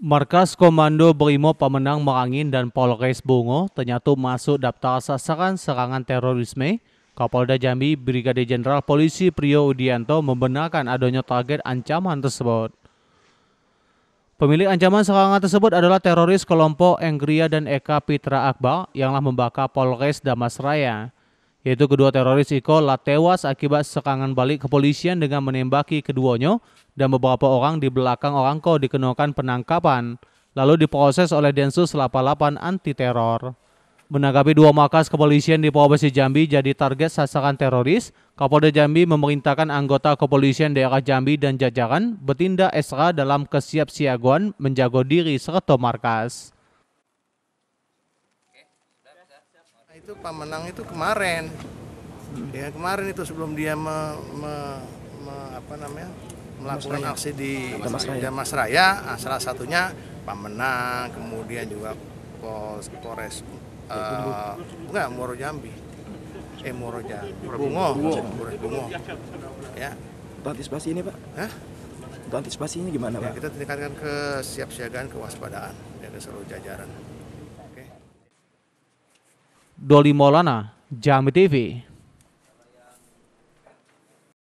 Markas Komando Brimob Pemenang Merangin dan Polres Bungo ternyata masuk daftar sasaran serangan terorisme. Kapolda Jambi Brigade Jenderal Polisi Prio Udianto membenarkan adanya target ancaman tersebut. Pemilik ancaman serangan tersebut adalah teroris kelompok Engria dan Eka Pitra Akbar yang telah membakar Polres Damasraya yaitu kedua teroris iko tewas akibat serangan balik kepolisian dengan menembaki keduanya dan beberapa orang di belakang orang ko dikenakan penangkapan lalu diproses oleh Densus 88 anti teror. Menanggapi dua markas kepolisian di Polres Jambi jadi target sasaran teroris, Kapolda Jambi memerintahkan anggota kepolisian daerah Jambi dan jajaran bertindak ekstra dalam kesiapsiagaan menjaga diri serta markas. Nah, itu pemenang itu kemarin hmm. ya kemarin itu sebelum dia me, me, me, apa namanya melakukan aksi di Damas Raya, nah, salah satunya Menang, kemudian juga Pos Polres ya, uh, eh, enggak Muaro Jambi eh Muaro Jambi Bungo Polres Bungo ya antisipasi ini pak Hah? antisipasinya gimana ya, pak ya, kita tingkatkan kesiapsiagaan kewaspadaan dari seluruh jajaran Doli Molana, Jambi TV.